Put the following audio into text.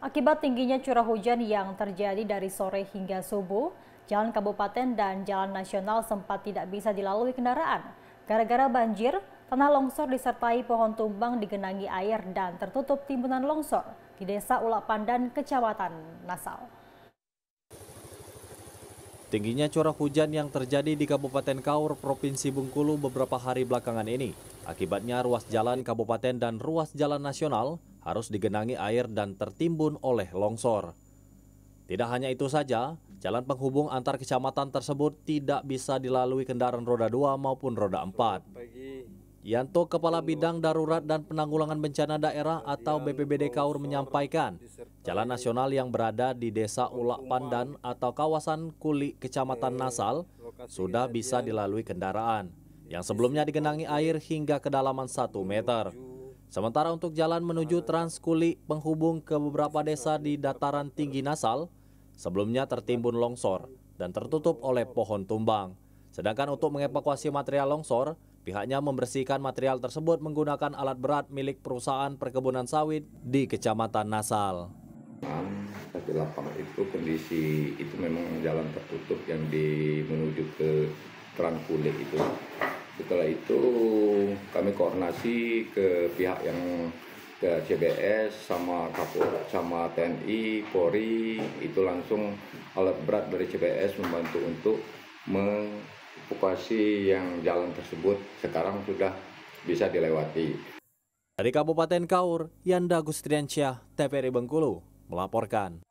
Akibat tingginya curah hujan yang terjadi dari sore hingga subuh, jalan kabupaten dan jalan nasional sempat tidak bisa dilalui kendaraan. Gara-gara banjir, tanah longsor disertai pohon tumbang digenangi air dan tertutup timbunan longsor di Desa Ulak Pandan, Kecamatan Nasau. Tingginya curah hujan yang terjadi di Kabupaten Kaur, Provinsi Bengkulu beberapa hari belakangan ini. Akibatnya ruas jalan kabupaten dan ruas jalan nasional harus digenangi air dan tertimbun oleh longsor. Tidak hanya itu saja, jalan penghubung antar kecamatan tersebut tidak bisa dilalui kendaraan roda 2 maupun roda 4. Yanto Kepala Bidang Darurat dan Penanggulangan Bencana Daerah atau BPBD Kaur menyampaikan, jalan nasional yang berada di Desa Ulak Pandan atau kawasan Kuli, Kecamatan Nasal, sudah bisa dilalui kendaraan yang sebelumnya digenangi air hingga kedalaman 1 meter. Sementara untuk jalan menuju Transkuli penghubung ke beberapa desa di dataran tinggi Nasal, sebelumnya tertimbun longsor dan tertutup oleh pohon tumbang. Sedangkan untuk mengevakuasi material longsor, Pihaknya membersihkan material tersebut menggunakan alat berat milik perusahaan perkebunan sawit di Kecamatan Nasal. Tapi lapangan itu kondisi itu memang jalan tertutup yang di menuju ke Trankule itu. Setelah itu kami koordinasi ke pihak yang ke CBS sama Kapol sama TNI Polri itu langsung alat berat dari CBS membantu untuk meng okupasi yang jalan tersebut sekarang sudah bisa dilewati. Dari Kabupaten Kaur, Yanda Gustriansyah, TPRI Bengkulu, melaporkan.